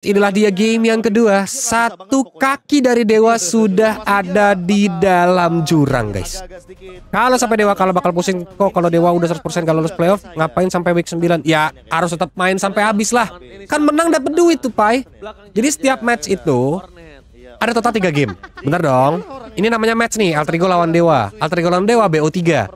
Inilah dia game yang kedua. Satu kaki dari dewa sudah ada di dalam jurang, guys. Kalau sampai dewa kalau bakal pusing kok kalau dewa udah 100% kalau lolos playoff, ngapain sampai week 9? Ya, harus tetap main sampai habis lah. Kan menang dapat duit tuh, Pai. Jadi setiap match itu ada total 3 game. Bener dong. Ini namanya match nih, Alter lawan Dewa. Alter lawan Dewa BO3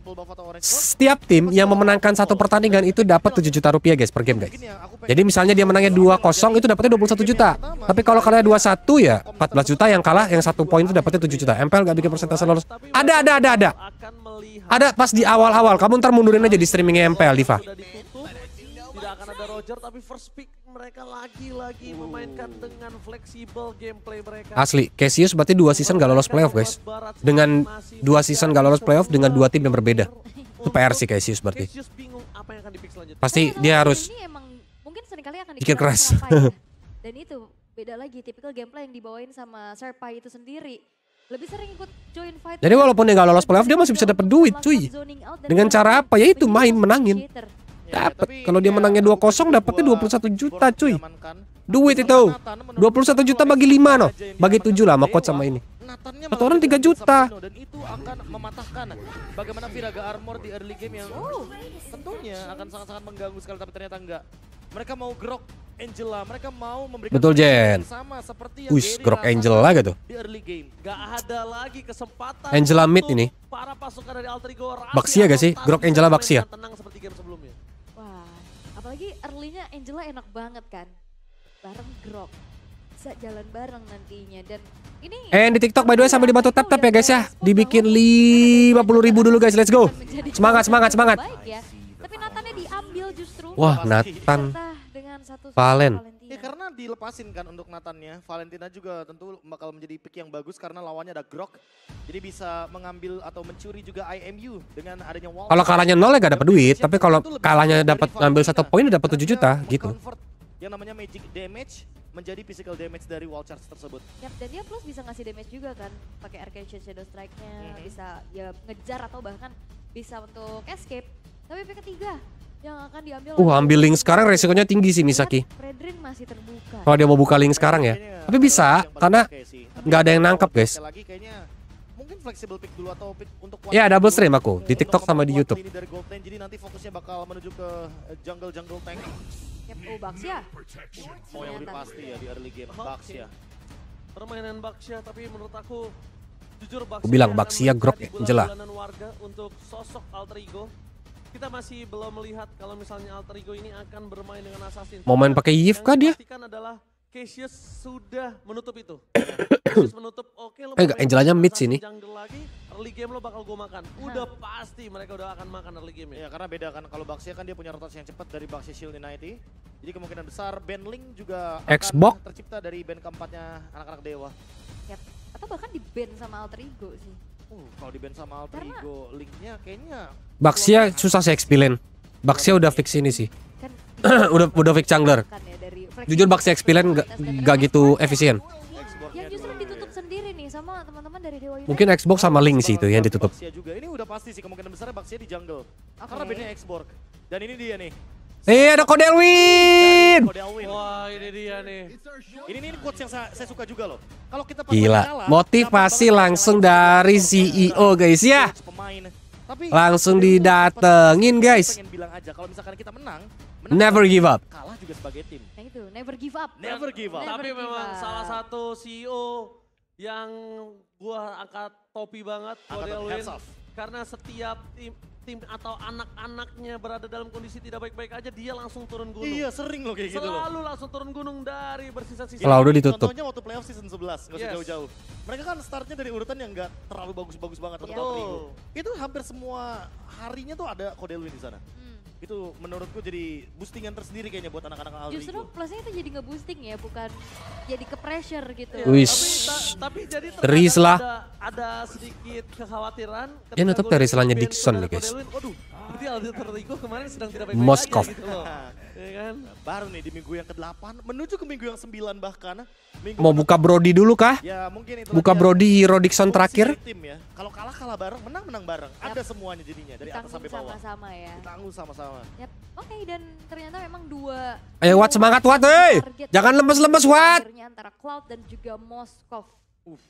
setiap tim yang memenangkan satu oh, pertandingan itu dapat 7 juta rupiah guys per game guys. Ya, Jadi misalnya dia menangnya 2-0 ya, itu dapatnya 21 ya, juta. Tapi kalau kalian 2-1 ya 14 juta yang kalah yang satu poin itu dapatnya 7 juta. MPL gak bikin persentase lolos. Ada ada ada ada. Ada pas di awal-awal kamu ntar mundurin aja di streamingnya MPL Diva tidak akan ada Roger tapi first pick mereka lagi-lagi uh. memainkan dengan fleksibel gameplay mereka. Asli, Cassius berarti dua season gak lolos playoff guys. Dengan dua season gak lolos playoff dengan dua tim yang berbeda. Itu PR sih kayak Sius berarti. Pasti nah, dia harus ini emang, mungkin seringkali akan pikir keras. Ya. Dan itu beda lagi tipikal gameplay yang dibawain sama Serpai itu sendiri. Lebih sering ikut join fight. Jadi walaupun dia nggak lolos playoff dia masih bisa dapat duit cuy. Dengan cara apa ya itu main menangin. Ya, dapat. Kalau dia menangnya 2-0 dapatnya 21 juta cuy. Duit itu. 21 juta bagi lima no. Bagi tujuh lah sama coach sama ini kekuatannya satu orang 3 juta dan itu akan mematahkan bagaimana Viraga Armor di early game yang oh, tentunya akan sangat-sangat mengganggu sekali tapi ternyata enggak mereka mau grok Angela, mereka mau memberikan Betul, Jen. sama seperti yang Uish, grok Angela gitu. Di early game, enggak ada lagi kesempatan Angela mid ini. Para pasukan dari Alter Ego Baxia ya gak sih? Grok Angela Baxia. Ya? Tenang seperti game sebelumnya. Wah, apalagi early-nya Angela enak banget kan. Bareng grok bisa jalan bareng nantinya dan ini Eh di TikTok by the way sambil dibantu tap tap ya guys ya. Dibikin lima puluh ribu dulu guys. Let's go. Semangat semangat semangat. Ya. Tapi Nathannya diambil justru. Wah, Nathan. Valen. Ya karena dilepasin kan untuk Nathannya. Valentina juga tentu bakal menjadi pick yang bagus karena lawannya ada Grok. Jadi bisa mengambil atau mencuri juga IMU dengan adanya wall. Kalau kalahnya nol ya gak dapat duit, tapi kalau kalahnya dapat ngambil satu poin dapat 7 juta gitu. Yang namanya magic damage menjadi physical damage dari wall charge tersebut. Yap, dan dia plus bisa ngasih damage juga kan, pakai Arcane Shadow Strike-nya, mm -hmm. bisa ya ngejar atau bahkan bisa untuk escape. Tapi p ketiga yang akan diambil. Uh, ambil link sekarang resikonya tinggi sih Misaki. Fredrin masih terbuka. Kalau dia mau buka link sekarang ya. Tapi bisa karena nggak ada yang nangkap, guys. Mungkin flexible pick dulu atau pick untuk Ya, double stream aku di TikTok sama di YouTube. Jadi nanti fokusnya bakal menuju ke jungle jungle tank. Yep. Oh, Bucks ya? Oh, yang udah pasti ya di early game. Bucks ya? ya. Permainan Bucks ya, tapi menurut aku jujur Bucks. bilang Bucks ya grok ya, jelas. Ya, warga untuk sosok alter ego. Kita masih belum melihat kalau misalnya alter ego ini akan bermain dengan assassin. Mau main pakai Yves kah dia? Pastikan adalah Cassius sudah menutup itu. Cassius menutup, oke lo Enggak, eh, Angelanya mid sini. Jungle lagi, early game lo bakal gue makan. Udah nah. pasti mereka udah akan makan early game ya. Iya, karena beda kan kalau Baxia kan dia punya rotasi yang cepat dari Baxia Shield United. Jadi kemungkinan besar band Link juga Xbox tercipta dari band keempatnya anak-anak Dewa. Yep. Atau bahkan di band sama Alter Ego sih. Uh, kalau di band sama Alter karena... Ego linknya kayaknya Baxia susah sih explain. Baxia udah iya, fix ini sih. Kan, udah udah fix jungler. Kan ya, dari jujur Bakti Expilen gak, gitu efisien yang justru ditutup sendiri nih sama teman-teman dari Dewa United. Mungkin Xbox sama Link sih itu yang ditutup. juga. Ini udah pasti sih kemungkinan besar Baxia di jungle. Okay. Karena bedanya Xbox. Dan ini dia nih. Eh ada kode Elwin. Wah ini dia nih. Ini nih quotes yang saya, saya suka juga loh. Kalau kita Gila. Kalah, Motivasi langsung dari CEO guys ya. Tapi langsung didatengin guys. Pengen bilang aja kalau misalkan kita menang, menang never give up. Kalah juga sebagai tim. Gitu. never give up. Never give up. Tapi give memang up. salah satu CEO yang gua angkat topi banget, Corey Karena setiap tim, tim atau anak-anaknya berada dalam kondisi tidak baik-baik aja, dia langsung turun gunung. Iya, sering loh kayak Selalu gitu loh. Selalu langsung turun gunung dari bersisa-sisa. Kalau udah ditutup. Contohnya waktu playoff season 11, gak yes. jauh-jauh. Mereka kan startnya dari urutan yang gak terlalu bagus-bagus banget. Betul. Itu hampir semua harinya tuh ada Kodelwin di sana. Hmm itu menurutku jadi boostingan tersendiri kayaknya buat anak-anak Alrigo. Justru plusnya itu jadi nge-boosting ya, bukan jadi ke pressure gitu. Ya, Wish. Tapi, ta tapi jadi Teris lah. Ada, ada sedikit kekhawatiran. Ya tetap Teris Dixon nih guys. Waduh, Berarti Aldo Rico kemarin sedang tidak baik-baik Moskov. Aja gitu loh. Ya kan? Baru nih di minggu yang ke-8 menuju ke minggu yang ke 9 bahkan. Minggu Mau buka Brody dulu kah? Ya, mungkin itu. Buka Brody Hero Dixon terakhir. Tim ya. Kalau kalah kalah bareng, menang menang bareng. Yep. Ada semuanya jadinya dari atas sampai bawah. Sama-sama ya. Ditanggung sama-sama. Yep. Oke, okay, dan ternyata memang dua Ayo Wat semangat Wat, hei. Jangan lemes-lemes Wat. Ternyata Antara Cloud dan juga Moskov. Uf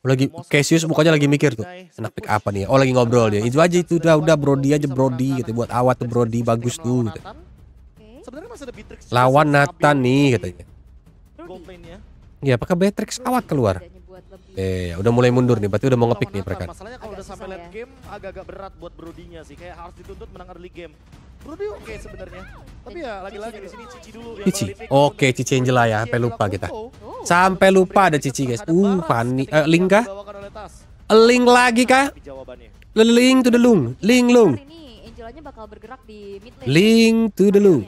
lagi Cassius mukanya lagi mikir tuh enak pick apa nih ya? oh lagi ngobrol dia itu aja itu udah udah Brody aja Brody gitu buat awat tuh Brody bagus tuh gitu. lawan Nathan nih katanya ya apakah iya, Beatrix awat keluar Oke, iya, iya, iya. udah mulai mundur nih, berarti udah mau ngepick nih mereka. Masalahnya kalau udah sampai late game ya. agak-agak berat buat Brodinya sih, kayak harus dituntut menang early game. Brody oke okay sebenarnya. Tapi ya lagi-lagi di sini Cici dulu Cici. Oke, Cici Angela ya, sampai lupa kita. Oh. Sampai lupa ada Cici, guys. Uh, Fani eh, Ling kah? Ling lagi kah? Ling to the lung, Ling lung. Angelanya bakal bergerak di mid lane. Ling to the lung.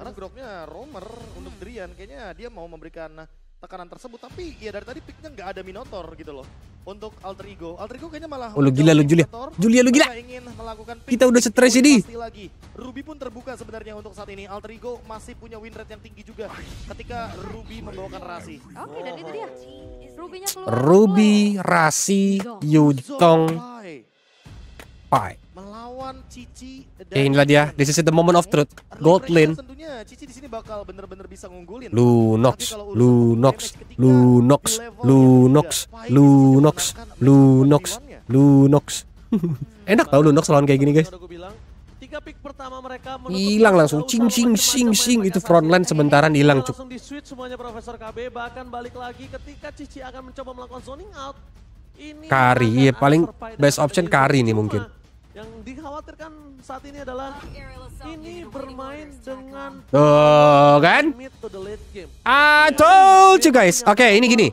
Karena groknya Romer untuk Drian kayaknya dia mau memberikan tekanan tersebut. Tapi ya dari tadi picknya nggak ada Minotaur gitu loh. Untuk Alter Ego, Alter Ego kayaknya malah oh, lu gila lu Julia. Julia lu gila. Ingin melakukan Kita udah stres ini. Lagi. Ruby pun terbuka sebenarnya untuk saat ini. Alter Ego masih punya win rate yang tinggi juga ketika Ruby membawakan Rasi. Oke, okay, dan itu dia. ruby Ruby, Rasi, Yutong, Pai melawan Cici dan eh, inilah dia. This is the moment of truth. Gold lane. Tentunya Cici di sini bakal benar-benar bisa ngunggulin. Lunox, Lunox, Lunox, Lunox, Lunox, Lunox, ya. Lunox. Hmm. Enak tau Lunox lawan kayak gini, guys. Tiga pick pertama mereka hilang langsung cing cing cing cing itu frontline sebentaran hilang cuk. Langsung di switch semuanya Profesor KB bahkan balik lagi ketika Cici akan mencoba melakukan zoning out. Ini kari, iya paling best option kari ini mungkin. Yang dikhawatirkan saat ini adalah ini bermain dengan Tuh kan? I you guys. Oke, okay, ini gini.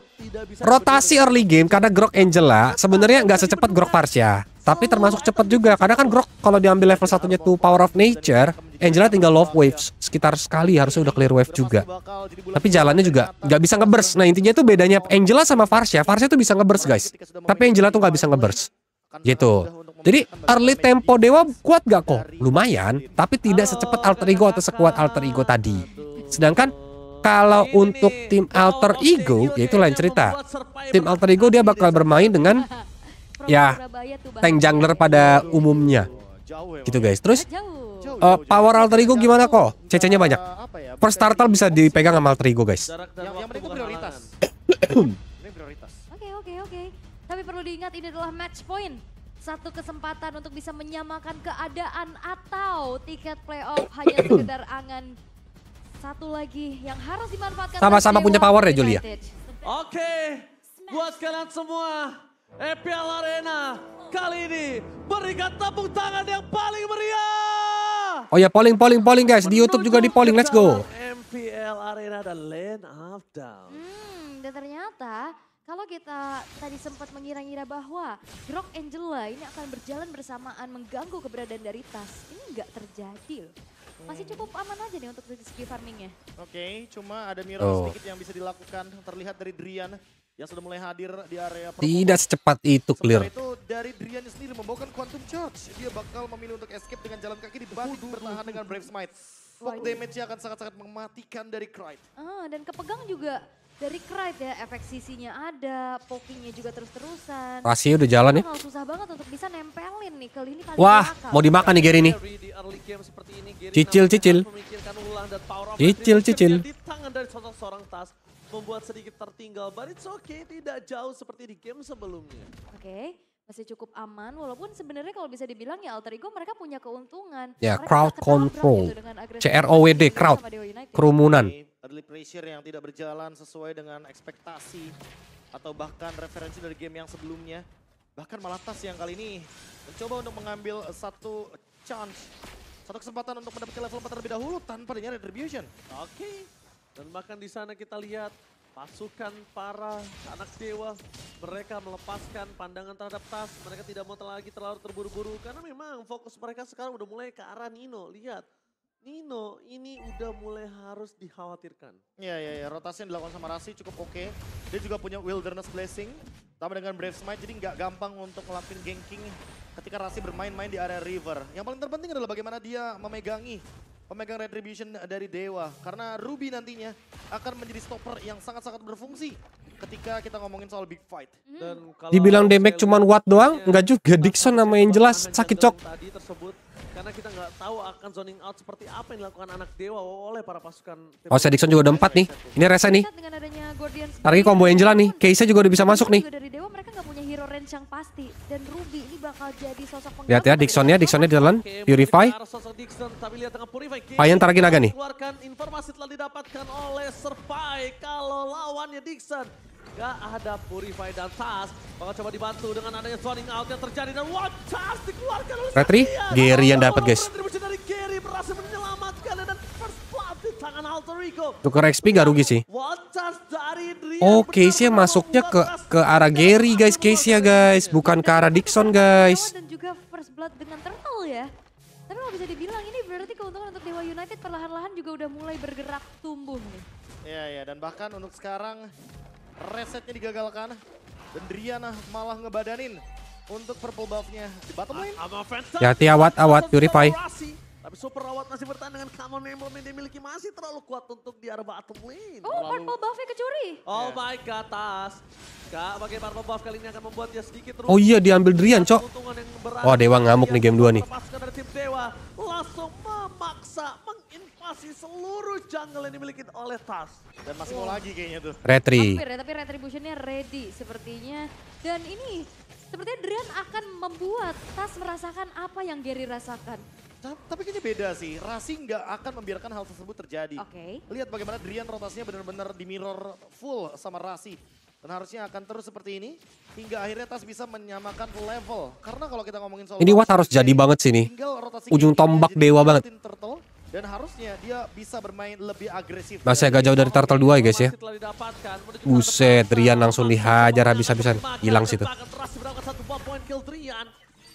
Rotasi early game karena Grok Angela sebenarnya nggak secepat Grok Parsha, ya. tapi termasuk cepat juga karena kan Grok kalau diambil level satunya tuh Power of Nature, Angela tinggal love waves sekitar sekali harusnya udah clear wave juga. Tapi jalannya juga nggak bisa ngeburst. Nah intinya tuh bedanya Angela sama Farsha. Farsha tuh bisa ngeburst guys. Tapi Angela tuh nggak bisa ngeburst. Gitu. Jadi early tempo Dewa kuat gak kok? Lumayan, tapi tidak secepat alter ego atau sekuat alter ego tadi. Sedangkan kalau untuk tim alter ego yaitu lain cerita tim alter ego dia bakal bermain dengan ya tank jungler pada umumnya gitu guys terus uh, power alter ego gimana kok cc nya eh, banyak ya? per starter bisa dipegang sama alter ego guys yang prioritas oke oke oke tapi perlu diingat ini adalah match point satu kesempatan untuk bisa menyamakan keadaan atau tiket playoff hanya sekedar angan satu lagi yang harus dimanfaatkan sama-sama punya power ya Julia ya? oke buat kalian semua EPL eh, Arena kali ini berikan tepuk tangan yang paling meriah oh ya polling polling polling guys di YouTube juga di polling let's go MPL Arena dan Land of Down hmm dan ternyata kalau kita tadi sempat mengira-ngira bahwa Rock Angela ini akan berjalan bersamaan mengganggu keberadaan dari Tas, ini nggak terjadi loh. Masih hmm. cukup aman aja nih untuk segi farmingnya. Oke, okay, cuma ada mirror oh. sedikit yang bisa dilakukan terlihat dari Drian yang sudah mulai hadir di area Tidak secepat itu clear. Sementara itu dari Drian sendiri membawakan Quantum Charge. Dia bakal memilih untuk escape dengan jalan kaki dibantu bertahan dengan Brave Smite. Fog damage-nya akan sangat-sangat mematikan dari Krite. Ah, dan kepegang juga dari Cried ya, efek sisinya ada, pokingnya juga terus-terusan. Rasio udah jalan ya. Susah banget untuk bisa nempelin nih ke ini. kali Wah, dimakan. mau dimakan nih Gary nih. Cicil, cicil. Cicil, cicil. Di tangan dari seorang tas membuat sedikit tertinggal, but it's okay, tidak jauh seperti di game sebelumnya. Oke. Okay masih cukup aman walaupun sebenarnya kalau bisa dibilang ya alter ego mereka punya keuntungan ya yeah, crowd gitu control gitu CROWD crowd kerumunan early pressure yang tidak berjalan sesuai dengan ekspektasi atau bahkan referensi dari game yang sebelumnya bahkan Malatas yang kali ini mencoba untuk mengambil satu chance satu kesempatan untuk mendapatkan level 4 terlebih dahulu tanpa adanya retribution oke okay. dan bahkan di sana kita lihat Pasukan para anak dewa, mereka melepaskan pandangan terhadap tas. Mereka tidak mau lagi terlalu terburu-buru karena memang fokus mereka sekarang udah mulai ke arah Nino. Lihat, Nino ini udah mulai harus dikhawatirkan. Iya, iya, ya. rotasi yang dilakukan sama Rasi cukup oke. Okay. Dia juga punya Wilderness Blessing, tambah dengan Brave Smite, jadi nggak gampang untuk ngelakuin ganking ketika Rasi bermain-main di area River. Yang paling terpenting adalah bagaimana dia memegangi pemegang Retribution dari Dewa. Karena Ruby nantinya akan menjadi stopper yang sangat-sangat berfungsi ketika kita ngomongin soal big fight. Hmm. Dan kalau Dibilang damage cuman Watt doang, enggak juga. Dixon nama yang jelas sakit cok. Tadi tersebut karena kita nggak tahu akan zoning out seperti apa yang dilakukan anak dewa oleh para pasukan Oh, Dixon juga udah empat nih. Ini Resa nih. Target combo Angela nih. Keisha juga udah bisa masuk nih. Pincang pasti dan Ruby ini bakal jadi sosok pengganti. Lihat ya Dixonnya, Dixonnya di dalam Purify. Payan tarakin naga nih. Keluarkan informasi telah didapatkan oleh Survive kalau lawannya Dixon. Gak ada Purify dan Tas. Bakal coba dibantu dengan adanya zoning out yang terjadi dan one Tas dikeluarkan oleh Retri, Gary yang dapat guys. Dari Gary berhasil menyelamatkan dan Tuker XP gak rugi sih. Oh, sih masuknya ke ke arah Gary guys, Casey ya guys, bukan ke arah Dixon guys. Dan juga first blood dengan turtle ya. Tapi nggak bisa dibilang ini berarti keuntungan untuk Dewa United perlahan-lahan juga udah mulai bergerak tumbuh nih. Iya iya dan bahkan untuk sekarang resetnya digagalkan dan Rian malah ngebadanin untuk purple buffnya di bottom ya, lane. Hati awat awat purify. Tapi Super Rawat masih bertahan dengan common emblem yang dimiliki masih terlalu kuat untuk di arah bottom lane. Oh, terlalu... purple buff kecuri. Oh yeah. my god, Tas. Kak, pakai purple buff kali ini akan membuat dia sedikit terus. Oh iya, diambil Drian, Cok. Oh, Dewa ngamuk nih game 2 nih. dari tim Dewa, langsung memaksa menginvasi seluruh jungle yang dimiliki oleh Tas. Dan masih mau mau lagi kayaknya tuh. Retri. Hampir ya, tapi retribution-nya ready sepertinya. Dan ini Sepertinya Drian akan membuat Tas merasakan apa yang Gary rasakan. Tapi kayaknya beda sih. Rasi nggak akan membiarkan hal tersebut terjadi. Oke. Okay. Lihat bagaimana Drian rotasinya benar-benar di mirror full sama Rasi. Dan harusnya akan terus seperti ini hingga akhirnya Tas bisa menyamakan level. Karena kalau kita ngomongin soal ini Watt harus jadi banget sih nih. Ujung tombak dewa banget. Turtle, dan harusnya dia bisa bermain lebih agresif. Masih agak jauh dari Turtle 2 ya guys ya. Buset, Drian langsung dihajar habis-habisan. Hilang situ.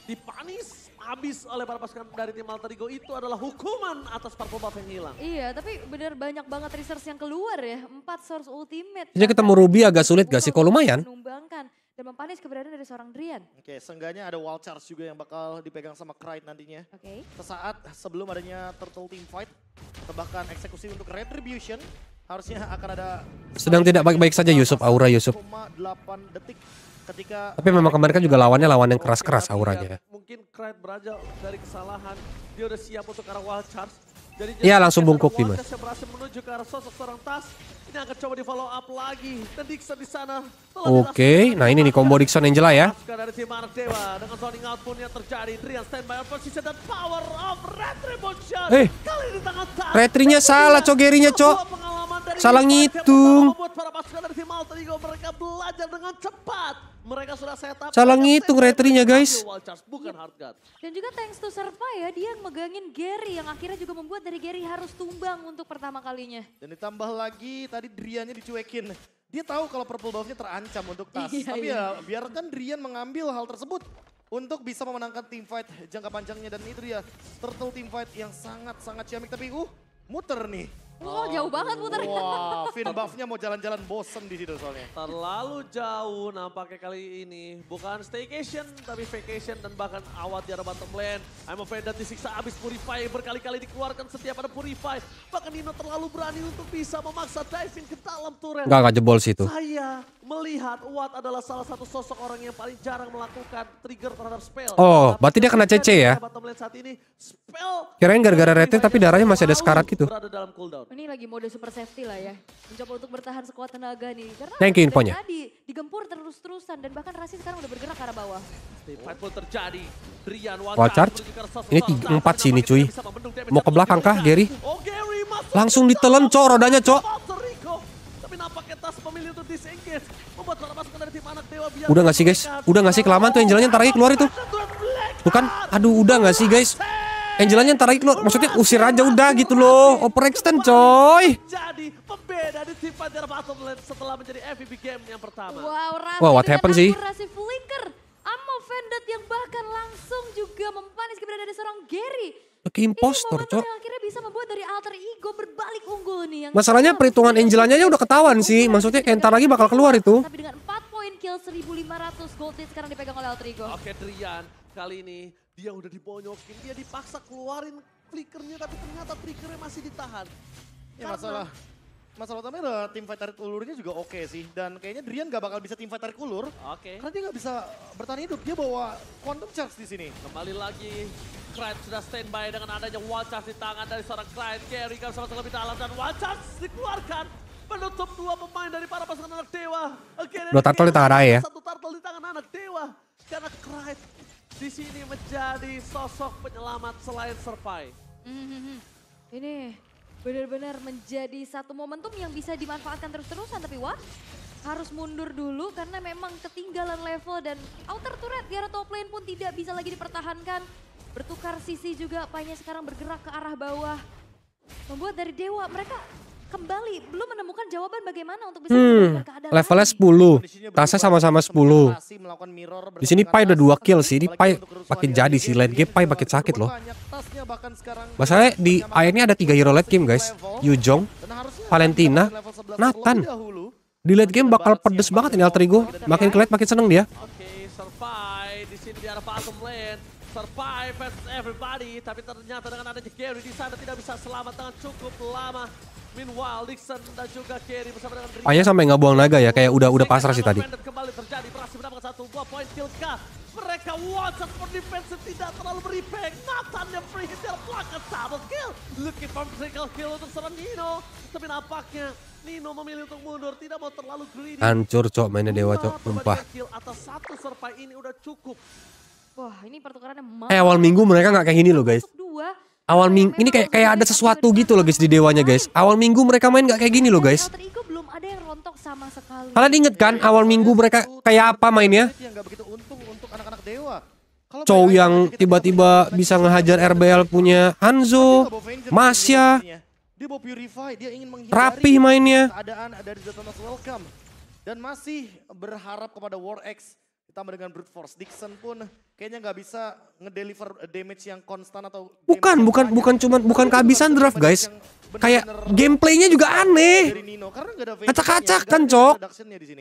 Dipanis habis oleh para pasukan dari tim alter ego itu adalah hukuman atas purple buff yang hilang. Iya, tapi bener banyak banget research yang keluar ya. Empat source ultimate. Jadi ketemu Ruby agak sulit gak sih? Kok lumayan? Menumbangkan dan mempanis keberadaan dari seorang Drian. Oke, okay, seenggaknya ada wall charge juga yang bakal dipegang sama Krait nantinya. Oke. Sesaat sebelum adanya turtle team fight tebakan eksekusi untuk retribution Harusnya akan ada sedang tidak baik-baik saja Yusuf aura Yusuf. Tapi memang kemarin kan juga lawannya lawan yang keras-keras auranya. Mungkin Kraid beraja dari kesalahan. Dia udah siap untuk arah wall charge. Jadi ya langsung bungkuk Dimas. berhasil menuju ke arah sosok seorang tas. Ini akan coba di follow up lagi. Dan Dixon di sana. Oke, nah ini nih combo Dixon Angela ya. Dari tim dengan zoning out pun yang terjadi. Drian standby on position dan power of retribution. Eh, Kali tangan tas. Retrinya salah, Cogerinya, Cok. Salah ngitung. mereka belajar dengan Salah ngitung retrinya guys. Dan juga thanks to Serva ya, dia yang megangin Gary yang akhirnya juga membuat dari Gary harus tumbang untuk pertama kalinya. Dan ditambah lagi tadi Driannya dicuekin. Dia tahu kalau purple buffnya terancam untuk tas. Iya, Tapi iya. ya biarkan Drian mengambil hal tersebut untuk bisa memenangkan team fight jangka panjangnya dan itu dia turtle team fight yang sangat-sangat ciamik tapi uh muter nih Wow, oh, jauh banget muter. Wah, fin buffnya mau jalan-jalan bosen di situ soalnya. Terlalu jauh nampaknya kali ini. Bukan staycation, tapi vacation dan bahkan awat di arah bottom lane. I'm afraid that disiksa abis Purify berkali-kali dikeluarkan setiap ada Purify. Bahkan Nino terlalu berani untuk bisa memaksa diving ke dalam turret. Enggak, enggak jebol situ. Saya melihat Uat adalah salah satu sosok orang yang paling jarang melakukan trigger terhadap spell. Oh, berarti dia kena CC ya? Bottom lane saat ini, spell... Kirain gara-gara rating tapi darahnya masih ada sekarat gitu. Berada dalam cooldown ini lagi mode super safety lah ya. Mencoba untuk bertahan sekuat tenaga nih. Karena Thank you infonya. tadi digempur terus-terusan dan bahkan Rasi sekarang udah bergerak ke arah bawah. Oh. terjadi. Rian Wall charge. Ini tiga, empat sini cuy. Mau ke belakang kah Gary? Oh, Langsung ditelan cok rodanya cok. Udah gak sih guys? Udah gak sih kelamaan tuh yang jalannya ntar lagi keluar itu? Bukan? Aduh udah gak sih guys? Angelanya ntar lagi keluar. Maksudnya usir aja udah gitu loh. Overextend coy. Jadi pembeda di tim Pantera Battle setelah menjadi MVP game yang pertama. Wow, wow what happened sih? Rasi Flinker. Amo Vendot yang bahkan langsung juga mempanis keberadaan dari seorang Gary. Oke impostor, Cok. akhirnya bisa membuat dari alter ego berbalik unggul nih. Yang Masalahnya perhitungan Angelanya aja udah ketahuan sih. Maksudnya kayak ntar lagi bakal keluar itu. Tapi dengan 4 poin kill 1500 gold sekarang dipegang oleh alter ego. Oke, Drian kali ini dia udah dibonyokin, dia dipaksa keluarin flickernya tapi ternyata flickernya masih ditahan. Ya Karena... masalah Masalah utamanya adalah tim fight tarik ulurnya juga oke okay sih. Dan kayaknya Drian gak bakal bisa tim fight tarik ulur. Oke. Okay. Karena dia gak bisa bertahan hidup. Dia bawa quantum charge di sini. Kembali lagi. Crime sudah standby dengan adanya one charge di tangan dari seorang Crime. Gary kan sama satu dalam dan one charge dikeluarkan. Menutup dua pemain dari para pasangan anak dewa. Again, dua turtle di tangan ya. Satu turtle di tangan anak dewa. Karena Crime di sini menjadi sosok penyelamat selain Serpai. Mm -hmm. Ini benar-benar menjadi satu momentum yang bisa dimanfaatkan terus-terusan. Tapi wah harus mundur dulu karena memang ketinggalan level dan outer turret di top lane pun tidak bisa lagi dipertahankan. Bertukar sisi juga, apanya sekarang bergerak ke arah bawah. Membuat dari Dewa mereka kembali belum menemukan jawaban bagaimana untuk bisa hmm. levelnya 10 tasnya sama-sama 10 di sini Pai udah dua kill sih ini Pai makin jadi sih late game Pai makin sakit loh masalahnya di akhirnya ada tiga hero late game guys Yujong Valentina Nathan di late game bakal pedes banget ini alter ego makin ke late makin seneng dia survive everybody tapi ternyata dengan adanya Gary di sana tidak bisa selamat dengan cukup lama hanya sampai nggak buang naga ya, kayak udah udah pasrah sih tadi. Mereka one shot for defense tidak terlalu berefek. Nathan yang free hit dari belakang double kill. Looking for single kill untuk seorang Nino. Tapi nampaknya Nino memilih untuk mundur, tidak mau terlalu greedy. Hancur cok mainnya dewa cok, sumpah. Atas satu serpai ini udah cukup. Wah ini pertukarannya Eh awal minggu mereka nggak kayak gini loh guys awal minggu ini kayak kayak ada sesuatu gitu loh guys di dewanya guys. Awal minggu mereka main nggak kayak gini loh guys. Kalian inget kan awal minggu mereka kayak apa mainnya? Cow yang tiba-tiba bisa ngehajar RBL punya Hanzo, Masya, rapi mainnya. Dan masih berharap kepada War X ditambah dengan brute force. Dixon pun kayaknya nggak bisa ngedeliver damage yang konstan atau bukan bukan bukan cuman bukan kehabisan draft guys. Kayak gameplaynya juga aneh. Acak-acak kan, Cok.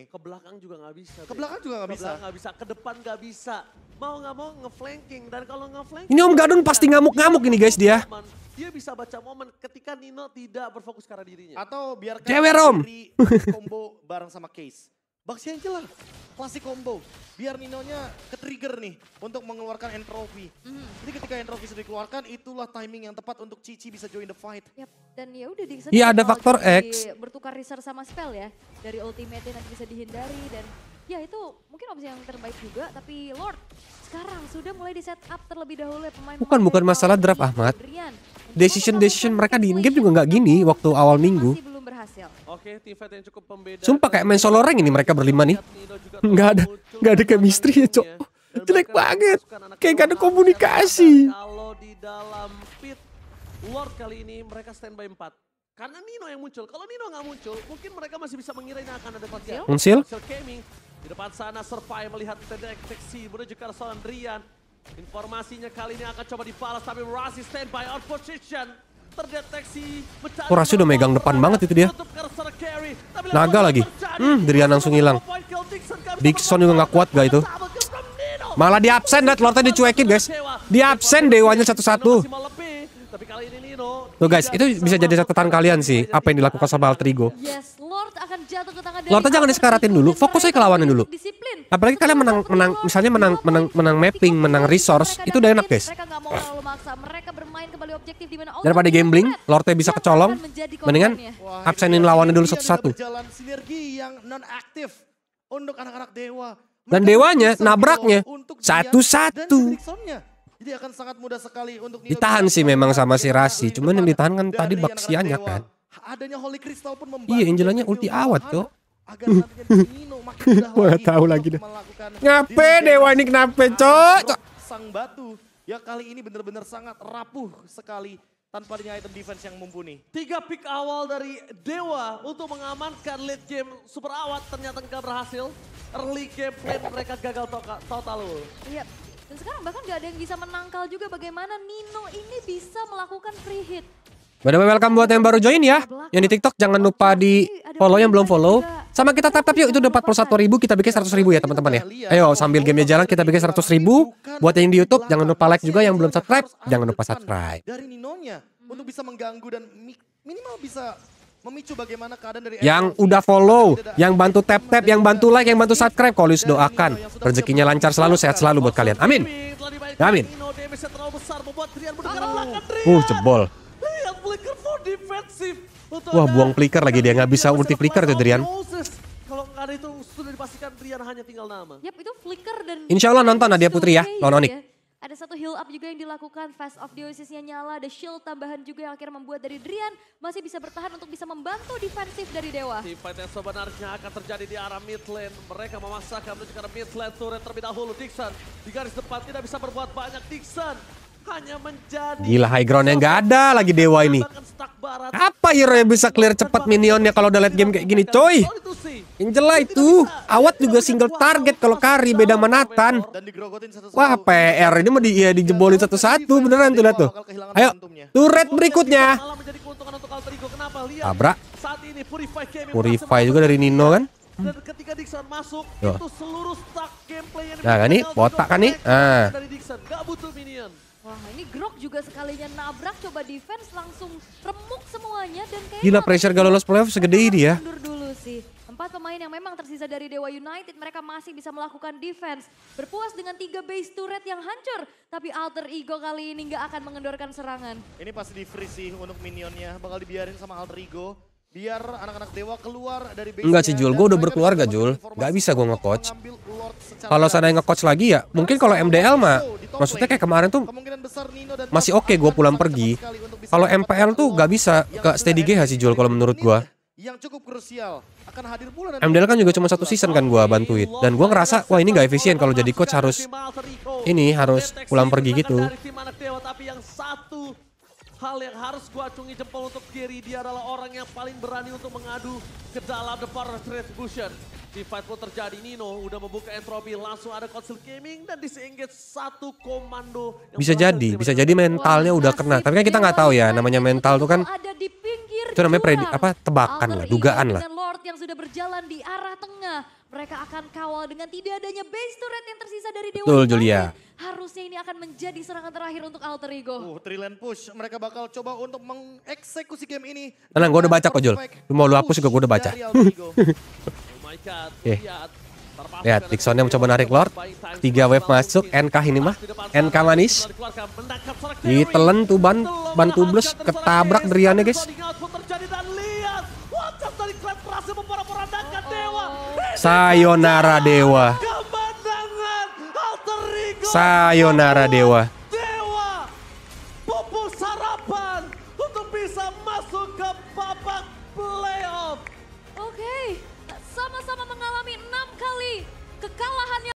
Ke belakang juga nggak bisa. Ke belakang juga nggak bisa. Nggak bisa. Ke depan nggak bisa. Mau nggak mau ngeflanking dan kalau ngeflanking. Ini Om Gadun pasti ngamuk-ngamuk ini guys dia. Dia bisa baca momen ketika Nino tidak berfokus karena dirinya. Atau biarkan cewek Rom. combo bareng sama Case Baxi lah. klasik combo. Biar Ninonya ke-trigger nih untuk mengeluarkan Entropy. Mm. Jadi ketika Entropy sudah dikeluarkan, itulah timing yang tepat untuk Cici bisa join the fight. Yep. Dan ya udah di Iya ada faktor X. Bertukar riser sama spell ya. Dari ultimate nanti bisa dihindari dan ya itu mungkin opsi yang terbaik juga tapi Lord sekarang sudah mulai di set up terlebih dahulu ya pemain bukan bukan masalah draft Ahmad decision decision mereka di in game juga nggak gini waktu awal minggu berhasil. Oke, Tiffet yang cukup pembeda. Sumpah kayak main solo rank ini mereka berlima nih. Nggak ada, nggak ada chemistry ya, Cok. Jelek banget. Kayak gak ada komunikasi. Kalau di dalam pit, war kali ini mereka standby 4. Karena Nino yang muncul. Kalau Nino nggak muncul, mungkin mereka masih bisa mengira ini akan ada Fatia. Unsil. Gaming. Di depan sana Survive melihat deteksi menuju ke Rian. Informasinya kali ini akan coba dibalas tapi Razi standby on position. Kurasi udah megang depan banget itu dia. Naga lagi. Hmm, Drian langsung hilang. Dixon juga nggak kuat gak itu. Malah di absen, Red Lordnya dicuekin guys. Di absen dewanya satu-satu. Tuh guys, itu bisa jadi catatan kalian sih apa yang dilakukan sama Altrigo. Lord jangan disekaratin dulu, fokus aja ke lawannya dulu. Apalagi kalian menang menang misalnya menang menang menang mapping, menang resource, itu udah enak guys daripada gambling Lorde bisa kecolong mendingan absenin lawannya dulu satu-satu dan dewanya nabraknya satu-satu jadi akan ditahan sih memang sama si Rasi cuman yang ditahan kan tadi Baksianya kan adanya Holy Crystal pun iya Angelanya ulti awat tuh Wah tahu lagi deh. Ngapain dewa ini kenapa cok? Sang batu Ya kali ini benar-benar sangat rapuh sekali tanpa adanya item defense yang mumpuni. Tiga pick awal dari Dewa untuk mengamankan late game super awat ternyata nggak berhasil. Early game plan mereka gagal total. Iya. Yep. Dan sekarang bahkan nggak ada yang bisa menangkal juga bagaimana Nino ini bisa melakukan free hit. By welcome buat yang baru join ya. Yang di TikTok jangan lupa di follow yang belum follow. Sama kita tap-tap yuk itu udah 41 ribu kita bikin 100 ribu ya teman-teman ya. Ayo sambil gamenya jalan kita bikin 100 ribu. Buat yang di Youtube jangan lupa like juga yang belum subscribe. Jangan lupa subscribe. Dari Ninonya untuk bisa mengganggu dan minimal bisa memicu bagaimana keadaan dari yang udah follow, yang bantu tap tap, yang bantu like, yang bantu subscribe, kolis doakan rezekinya lancar selalu, sehat selalu buat kalian. Amin. Amin. Ah. Uh jebol. Wah, buang flicker lagi dia nggak bisa ulti flicker tuh Drian. Kalau nggak ada itu sudah dipastikan Drian hanya tinggal nama. Yap, itu flicker dan Insya Allah nonton Nadia Putri ya, lawan Onyx. Iya. Ada satu heal up juga yang dilakukan, fast of diosisnya nyala, ada shield tambahan juga yang akhirnya membuat dari Drian masih bisa bertahan untuk bisa membantu defensif dari Dewa. Team fight yang sebenarnya akan terjadi di arah mid lane. Mereka memaksakan menuju ke mid lane turret terlebih dahulu. Dixon di garis depan tidak bisa berbuat banyak. Dixon hanya Gila high ground yang gak ada lagi dewa ini. Apa hero ya, yang bisa clear cepat minionnya kalau udah late game kayak gini, coy? Angela itu awat juga single target kalau Kari beda manatan. Wah, PR ini mau di ya dijebolin satu-satu beneran tuh lihat tuh. Ayo, turret berikutnya. Abra Purify juga dari Nino kan? Dan ketika Dixon masuk, itu seluruh stack gameplay yang Nah, kan botak kan nih. Ah. Gila pressure gak lolos playoff segede ini ya. Mundur dulu sih. Empat pemain yang memang tersisa dari Dewa United mereka masih bisa melakukan defense. Berpuas dengan tiga base turret yang hancur. Tapi Alter Ego kali ini nggak akan mengendorkan serangan. Ini pasti di freeze sih untuk minionnya. Bakal dibiarin sama Alter Ego biar anak-anak dewa keluar dari Enggak sih Jul, gue udah berkeluarga Jul. Gak bisa gue nge-coach. Kalau sana yang nge-coach lagi ya, mungkin kalau MDL mah, maksudnya kayak kemarin tuh masih oke okay gue pulang pergi. Kalau MPL tuh gak bisa ke steady GH sih Jul kalau menurut gue. Yang cukup krusial akan hadir pula MDL kan juga cuma satu season kan gue bantuin dan gue ngerasa wah ini gak efisien kalau jadi coach harus ini harus pulang pergi gitu hal yang harus gue acungi jempol untuk kiri Dia adalah orang yang paling berani untuk mengadu ke dalam The Partners Retribution. Di fight pun terjadi, Nino udah membuka entropi, langsung ada council Gaming dan disengage satu komando. bisa jadi, bisa jadi mentalnya udah kena. Tapi kan kita nggak tahu ya, namanya mental tuh kan Ada di itu namanya predi, apa tebakan lah, dugaan lah. Lord yang sudah berjalan di arah tengah, mereka akan kawal dengan tidak adanya base turret yang tersisa dari Dewa. Betul Julia. Harusnya akan menjadi serangan terakhir untuk alter ego. Uh, Triland push. Mereka bakal coba untuk mengeksekusi game ini. Tenang, gue udah baca kok Jul. Lu mau lu hapus juga gue udah baca. Oh Oke. Lihat, Dixonnya mencoba narik Lord. Tiga wave masuk, NK ini mah. NK manis. Ditelen tuh ban, ban tubles, ketabrak deriannya guys. Sayonara Dewa. Sayonara Dewa.